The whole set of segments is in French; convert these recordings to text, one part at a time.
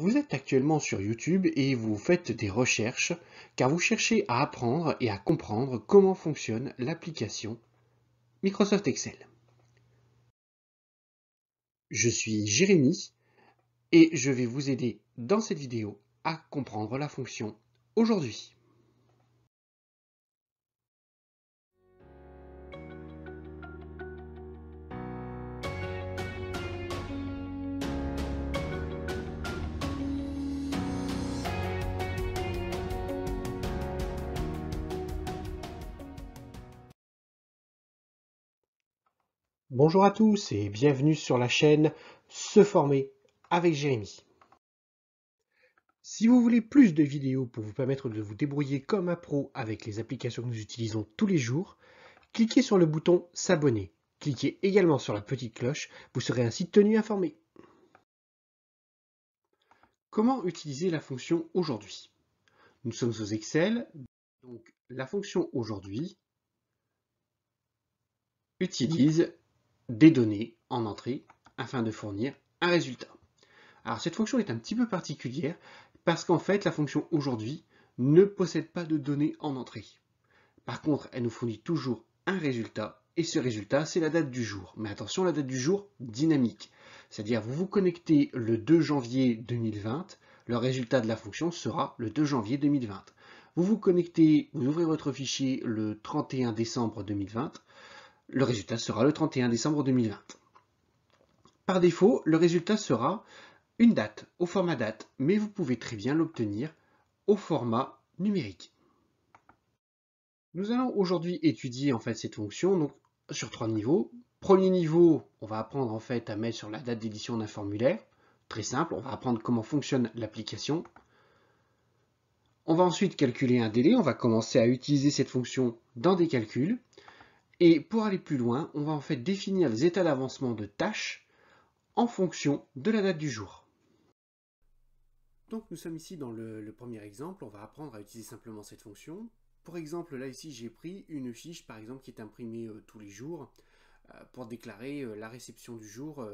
Vous êtes actuellement sur YouTube et vous faites des recherches car vous cherchez à apprendre et à comprendre comment fonctionne l'application Microsoft Excel. Je suis Jérémy et je vais vous aider dans cette vidéo à comprendre la fonction aujourd'hui. Bonjour à tous et bienvenue sur la chaîne Se former avec Jérémy. Si vous voulez plus de vidéos pour vous permettre de vous débrouiller comme un pro avec les applications que nous utilisons tous les jours, cliquez sur le bouton S'abonner. Cliquez également sur la petite cloche, vous serez ainsi tenu informé. Comment utiliser la fonction aujourd'hui Nous sommes aux Excel, donc la fonction aujourd'hui utilise des données en entrée afin de fournir un résultat. Alors cette fonction est un petit peu particulière parce qu'en fait la fonction aujourd'hui ne possède pas de données en entrée. Par contre, elle nous fournit toujours un résultat et ce résultat c'est la date du jour. Mais attention, la date du jour dynamique. C'est-à-dire vous vous connectez le 2 janvier 2020, le résultat de la fonction sera le 2 janvier 2020. Vous vous connectez, vous ouvrez votre fichier le 31 décembre 2020, le résultat sera le 31 décembre 2020. Par défaut, le résultat sera une date au format date, mais vous pouvez très bien l'obtenir au format numérique. Nous allons aujourd'hui étudier en fait cette fonction donc, sur trois niveaux. Premier niveau, on va apprendre en fait à mettre sur la date d'édition d'un formulaire. Très simple, on va apprendre comment fonctionne l'application. On va ensuite calculer un délai, on va commencer à utiliser cette fonction dans des calculs. Et pour aller plus loin, on va en fait définir les états d'avancement de tâches en fonction de la date du jour. Donc nous sommes ici dans le, premier exemple, on va apprendre à utiliser simplement cette fonction. Pour exemple, là ici j'ai pris une fiche par exemple qui est imprimée euh, tous les jours euh, pour déclarer euh, la réception du jour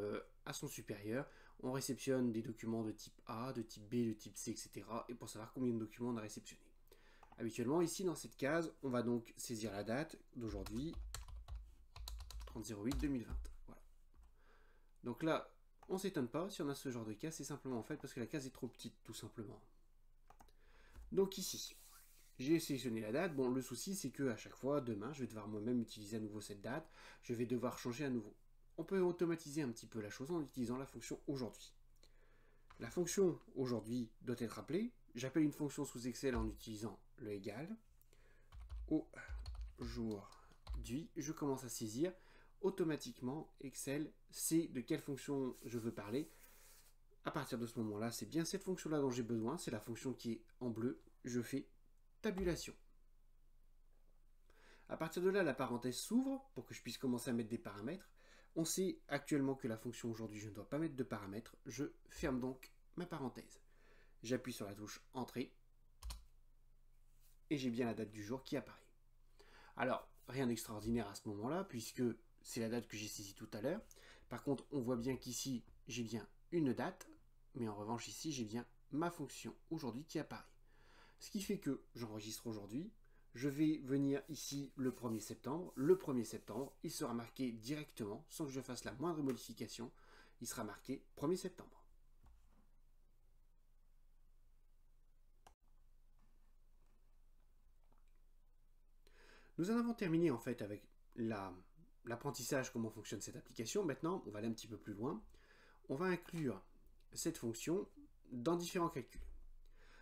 à son supérieur. On réceptionne des documents de type A, de type B, de type C, etc. et pour savoir combien de documents on a réceptionné. Habituellement, ici dans cette case, on va donc saisir la date d'aujourd'hui, voilà. Donc là, on s'étonne pas, si on a ce genre de cas, c'est simplement en fait parce que la case est trop petite, tout simplement. Donc ici, j'ai sélectionné la date. Bon, le souci, c'est que à chaque fois, demain, je vais devoir moi-même utiliser à nouveau cette date. Je vais devoir changer à nouveau. On peut automatiser un petit peu la chose en utilisant la fonction aujourd'hui. La fonction aujourd'hui doit être appelée. J'appelle une fonction sous Excel en utilisant le égal. au Aujourd'hui, je commence à saisir automatiquement Excel sait de quelle fonction je veux parler. À partir de ce moment-là, c'est bien cette fonction-là dont j'ai besoin, c'est la fonction qui est en bleu, je fais tabulation. À partir de là, la parenthèse s'ouvre pour que je puisse commencer à mettre des paramètres. On sait actuellement que la fonction aujourd'hui, je ne dois pas mettre de paramètres. Je ferme donc ma parenthèse. J'appuie sur la touche Entrée et j'ai bien la date du jour qui apparaît. Alors, rien d'extraordinaire à ce moment-là, puisque c'est la date que j'ai saisie tout à l'heure. Par contre, on voit bien qu'ici, j'ai bien une date, mais en revanche ici, j'ai bien ma fonction aujourd'hui qui apparaît. Ce qui fait que j'enregistre aujourd'hui, je vais venir ici le 1er septembre. Le 1er septembre, il sera marqué directement, sans que je fasse la moindre modification, il sera marqué 1er septembre. Nous en avons terminé en fait avec la l'apprentissage, comment fonctionne cette application. Maintenant, on va aller un petit peu plus loin. On va inclure cette fonction dans différents calculs.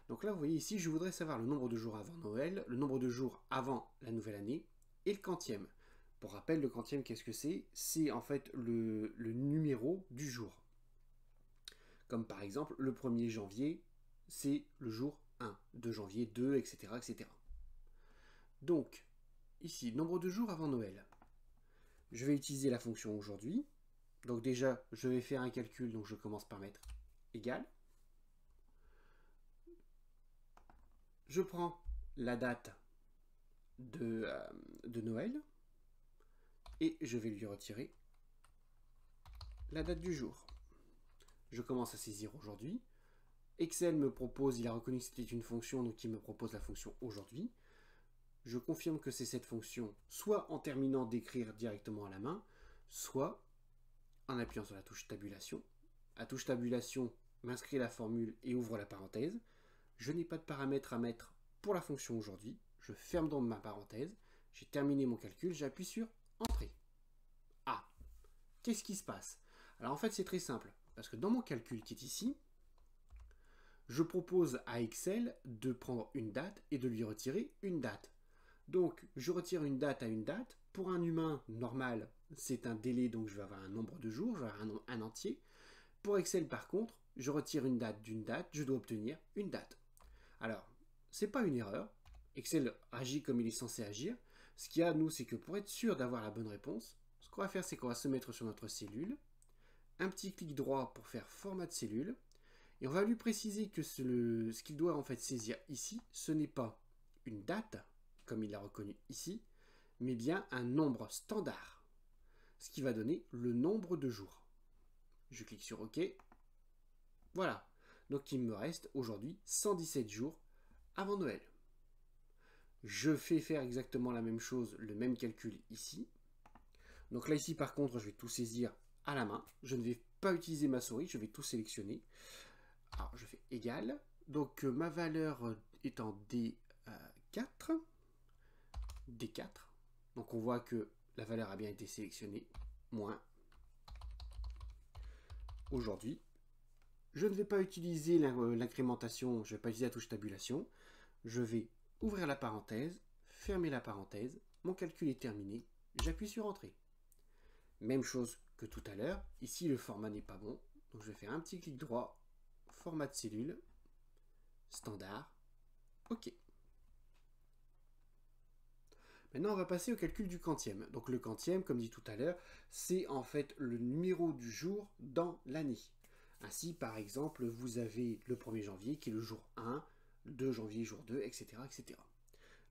Donc là, vous voyez ici, je voudrais savoir le nombre de jours avant Noël, le nombre de jours avant la nouvelle année, et le quantième. Pour rappel, le quantième, qu'est-ce que c'est C'est en fait le, numéro du jour. Comme par exemple, le 1er janvier, c'est le jour 1, 2 janvier 2, etc. etc. Donc, ici, nombre de jours avant Noël je vais utiliser la fonction aujourd'hui. Donc déjà, je vais faire un calcul, donc je commence par mettre égal. Je prends la date euh, de, Noël et je vais lui retirer la date du jour. Je commence à saisir aujourd'hui. Excel me propose, il a reconnu que c'était une fonction, donc il me propose la fonction aujourd'hui je confirme que c'est cette fonction, soit en terminant d'écrire directement à la main, soit en appuyant sur la touche tabulation. À touche tabulation, m'inscrit la formule et ouvre la parenthèse. Je n'ai pas de paramètres à mettre pour la fonction aujourd'hui. Je ferme donc ma parenthèse. J'ai terminé mon calcul, j'appuie sur Entrée. Ah, qu'est-ce qui se passe Alors en fait, c'est très simple, parce que dans mon calcul qui est ici, je propose à Excel de prendre une date et de lui retirer une date. Donc, je retire une date à une date. Pour un humain normal, c'est un délai, donc je vais avoir un nombre de jours, je vais avoir un, entier. Pour Excel, par contre, je retire une date d'une date, je dois obtenir une date. Alors, ce n'est pas une erreur. Excel agit comme il est censé agir. Ce qu'il y a, nous, c'est que pour être sûr d'avoir la bonne réponse, ce qu'on va faire, c'est qu'on va se mettre sur notre cellule, un petit clic droit pour faire format de cellule, et on va lui préciser que ce, ce qu'il doit en fait saisir ici, ce n'est pas une date, comme il l'a reconnu ici, mais bien un nombre standard, ce qui va donner le nombre de jours. Je clique sur OK. Voilà. Donc il me reste aujourd'hui 117 jours avant Noël. Je fais faire exactement la même chose, le même calcul ici. Donc là ici par contre je vais tout saisir à la main. Je ne vais pas utiliser ma souris, je vais tout sélectionner. Alors je fais égal. Donc euh, ma valeur en D4, euh, D4. Donc on voit que la valeur a bien été sélectionnée, moins. Aujourd'hui, je ne vais pas utiliser euh, l'incrémentation, je ne vais pas utiliser la touche tabulation. Je vais ouvrir la parenthèse, fermer la parenthèse, mon calcul est terminé, j'appuie sur Entrée. Même chose que tout à l'heure, ici le format n'est pas bon, donc je vais faire un petit clic droit, format de cellule, standard, OK. Maintenant, on va passer au calcul du quantième. Donc le quantième, comme dit tout à l'heure, c'est en fait le numéro du jour dans l'année. Ainsi, par exemple, vous avez le 1er janvier qui est le jour 1, 2 janvier, jour 2, etc. etc.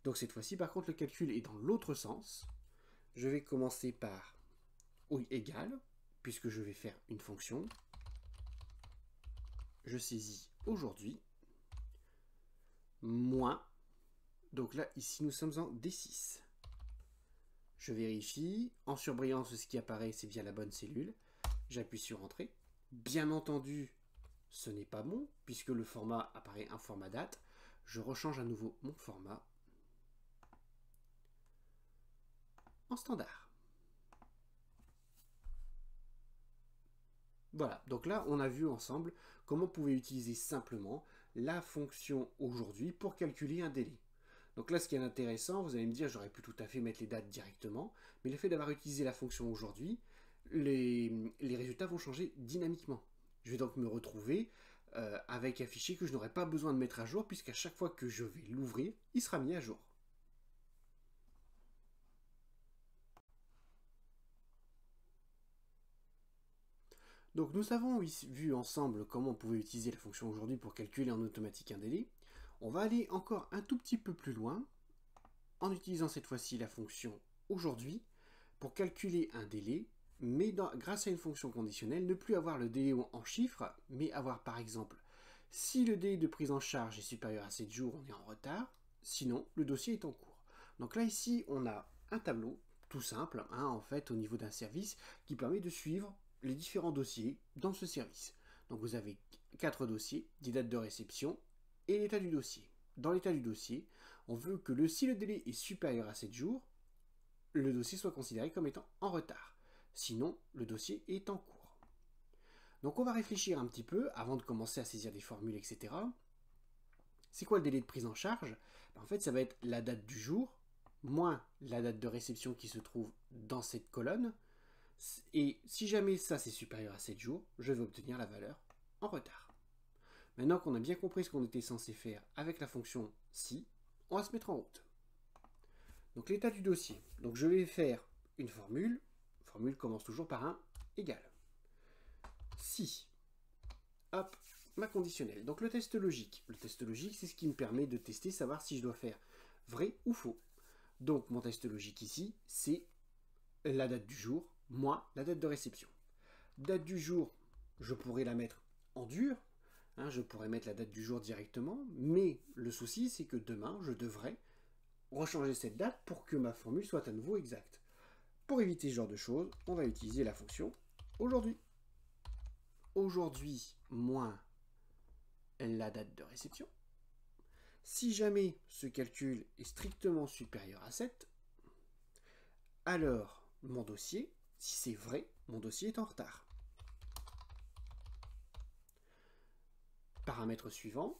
Donc cette fois-ci, par contre, le calcul est dans l'autre sens. Je vais commencer par oui égal, puisque je vais faire une fonction. Je saisis aujourd'hui, moins, donc là, ici, nous sommes en D6. Je vérifie. En surbrillance, ce qui apparaît, c'est bien la bonne cellule. J'appuie sur Entrée. Bien entendu, ce n'est pas bon, puisque le format apparaît un format date. Je rechange à nouveau mon format en standard. Voilà, donc là on a vu ensemble comment on pouvait utiliser simplement la fonction aujourd'hui pour calculer un délai. Donc là, ce qui est intéressant, vous allez me dire, j'aurais pu tout à fait mettre les dates directement, mais le fait d'avoir utilisé la fonction aujourd'hui, les, résultats vont changer dynamiquement. Je vais donc me retrouver euh, avec un fichier que je n'aurai pas besoin de mettre à jour, puisqu'à chaque fois que je vais l'ouvrir, il sera mis à jour. Donc nous avons vu ensemble comment on pouvait utiliser la fonction aujourd'hui pour calculer en automatique un délai. On va aller encore un tout petit peu plus loin en utilisant cette fois-ci la fonction aujourd'hui pour calculer un délai, mais grâce à une fonction conditionnelle, ne plus avoir le délai en chiffres, mais avoir par exemple si le délai de prise en charge est supérieur à 7 jours, on est en retard, sinon le dossier est en cours. Donc là ici, on a un tableau tout simple, hein, en fait, au niveau d'un service, qui permet de suivre les différents dossiers dans ce service. Donc vous avez quatre dossiers, des dates de réception, et l'état du dossier. Dans l'état du dossier, on veut que le, si le délai est supérieur à 7 jours, le dossier soit considéré comme étant en retard. Sinon, le dossier est en cours. Donc on va réfléchir un petit peu avant de commencer à saisir des formules, etc. C'est quoi le délai de prise en charge ben, En fait, ça va être la date du jour moins la date de réception qui se trouve dans cette colonne. Et si jamais ça c'est supérieur à 7 jours, je vais obtenir la valeur en retard. Maintenant qu'on a bien compris ce qu'on était censé faire avec la fonction si, on va se mettre en route. Donc l'état du dossier. Donc je vais faire une formule. formule commence toujours par un égal. Si. Hop, ma conditionnelle. Donc le test logique. Le test logique, c'est ce qui me permet de tester, savoir si je dois faire vrai ou faux. Donc mon test logique ici, c'est la date du jour, moins la date de réception. Date du jour, je pourrais la mettre en dur, Hein, je pourrais mettre la date du jour directement, mais le souci, c'est que demain, je devrais rechanger cette date pour que ma formule soit à nouveau exacte. Pour éviter ce genre de choses, on va utiliser la fonction aujourd'hui. Aujourd'hui moins la date de réception. Si jamais ce calcul est strictement supérieur à 7, alors mon dossier, si c'est vrai, mon dossier est en retard. Paramètre suivant.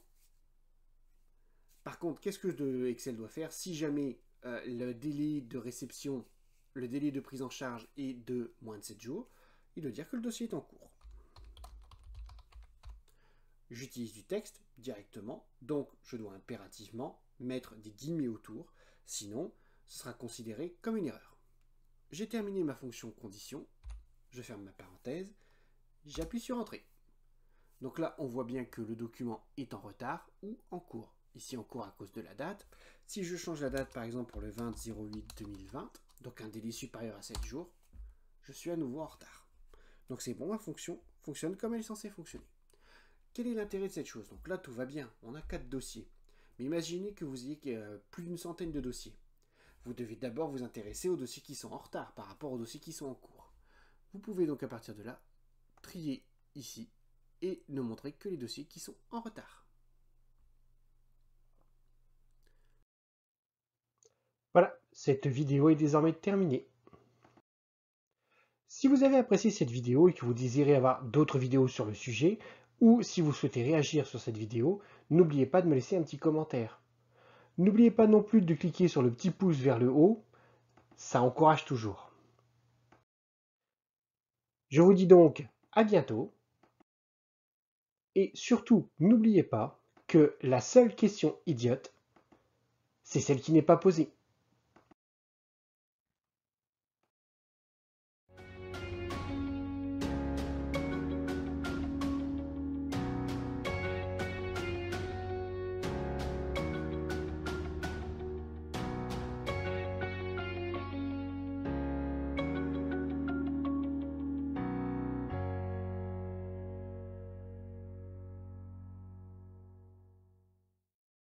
Par contre, qu'est-ce que Excel doit faire si jamais euh, le délai de réception, le délai de prise en charge est de moins de 7 jours Il doit dire que le dossier est en cours. J'utilise du texte directement, donc je dois impérativement mettre des guillemets autour, sinon ce sera considéré comme une erreur. J'ai terminé ma fonction condition, je ferme ma parenthèse, j'appuie sur Entrée. Donc là, on voit bien que le document est en retard ou en cours. Ici, en cours à cause de la date. Si je change la date, par exemple, pour le 20-08-2020, donc un délai supérieur à 7 jours, je suis à nouveau en retard. Donc c'est bon, ma fonction fonctionne comme elle est censée fonctionner. Quel est l'intérêt de cette chose Donc là, tout va bien, on a 4 dossiers. Mais imaginez que vous ayez euh, plus d'une centaine de dossiers. Vous devez d'abord vous intéresser aux dossiers qui sont en retard par rapport aux dossiers qui sont en cours. Vous pouvez donc à partir de là trier ici et ne montrer que les dossiers qui sont en retard. Voilà, cette vidéo est désormais terminée. Si vous avez apprécié cette vidéo et que vous désirez avoir d'autres vidéos sur le sujet, ou si vous souhaitez réagir sur cette vidéo, n'oubliez pas de me laisser un petit commentaire. N'oubliez pas non plus de cliquer sur le petit pouce vers le haut, ça encourage toujours. Je vous dis donc à bientôt et surtout, n'oubliez pas que la seule question idiote, c'est celle qui n'est pas posée.